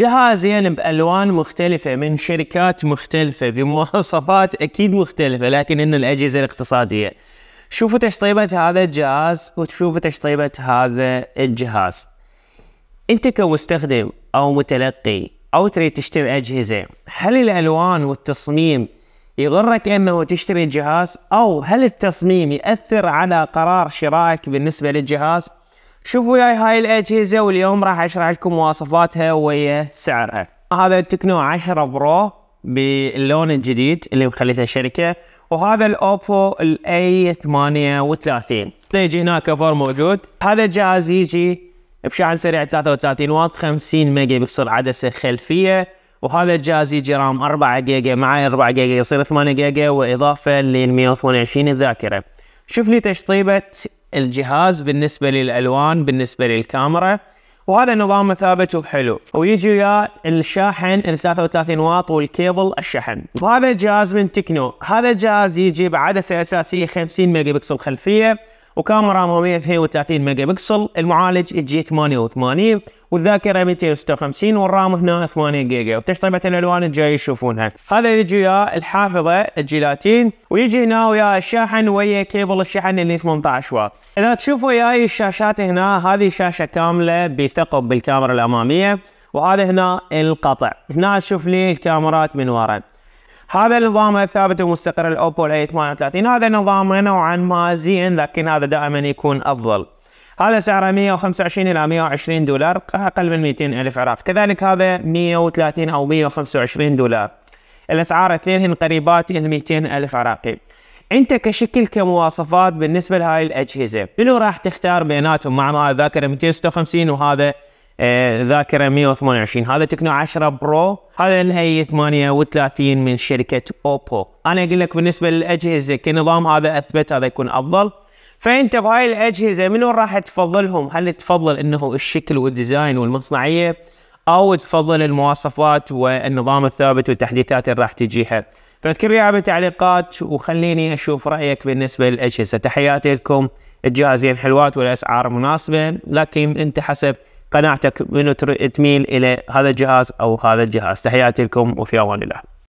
جهازين بالوان مختلفه من شركات مختلفه بمواصفات اكيد مختلفه لكن ان الاجهزه الاقتصاديه شوفوا تشطيبه هذا الجهاز وتشوفوا تشطيبه هذا الجهاز انت كمستخدم او متلقي او تريد تشتري اجهزه هل الالوان والتصميم يغرك انه تشتري الجهاز او هل التصميم ياثر على قرار شرائك بالنسبه للجهاز شوفوا وياي هاي الاجهزه واليوم راح اشرح لكم مواصفاتها ويا سعرها هذا التكنو 10 برو باللون الجديد اللي مخليته الشركه وهذا الاوبو الاي 38 يجي هنا كفر موجود هذا الجهاز يجي بشحن سريع 33 واط 50 ميجا بكسل عدسه خلفيه وهذا الجهاز يجي رام 4 جيجا مع 4 جيجا يصير 8 جيجا واضافه لل 128 الذاكره شوف لي تشطيبه الجهاز بالنسبه للالوان بالنسبه للكاميرا وهذا نظام ثابت وحلو ويجي وياه الشاحن ال 33 واط والكيبل الشحن وهذا جهاز من تكنو هذا الجهاز يجي بعدسه اساسيه 50 ميجا بكسل خلفيه وكاميرا 32 ميجا بكسل المعالج جي 88 والذاكرة 256 والرام هنا 8 جيجا وتشطيبة الالوان الجاي تشوفونها هذا يجي وياه الحافظة الجيلاتين ويجي هنا وياه الشاحن ويا كيبل الشحن اللي 18 واط اذا تشوفوا وياي الشاشات هنا هذه شاشة كاملة بثقب بالكاميرا الامامية وهذا هنا القطع هنا تشوف لي الكاميرات من ورا هذا النظام الثابت ومستقر الاوبو الاي 38 هذا نظام نوعا ما زين لكن هذا دائما يكون افضل هذا سعره 125 الى 120 دولار اقل من 200 الف عراق كذلك هذا 130 او 125 دولار الاسعار اثنينهن قريبات ال 200 الف عراقي انت كشكل كمواصفات بالنسبه لهاي الاجهزه منو راح تختار بيناتهم مع ما ذاكر 256 وهذا آه، ذاكره 128 هذا تكنو 10 برو هذا الاي 38 من شركه اوبو انا اقول لك بالنسبه للاجهزه كنظام هذا اثبت هذا يكون افضل فانت بهاي الاجهزه منو راح تفضلهم هل تفضل انه الشكل والديزاين والمصنعيه او تفضل المواصفات والنظام الثابت والتحديثات اللي راح تجيها فاذكر لي بالتعليقات وخليني اشوف رايك بالنسبه للاجهزه تحياتي لكم الجهازين حلوات والاسعار مناسبه لكن انت حسب قناعتك بانه تميل الى هذا الجهاز او هذا الجهاز تحياتي لكم وفي امان الله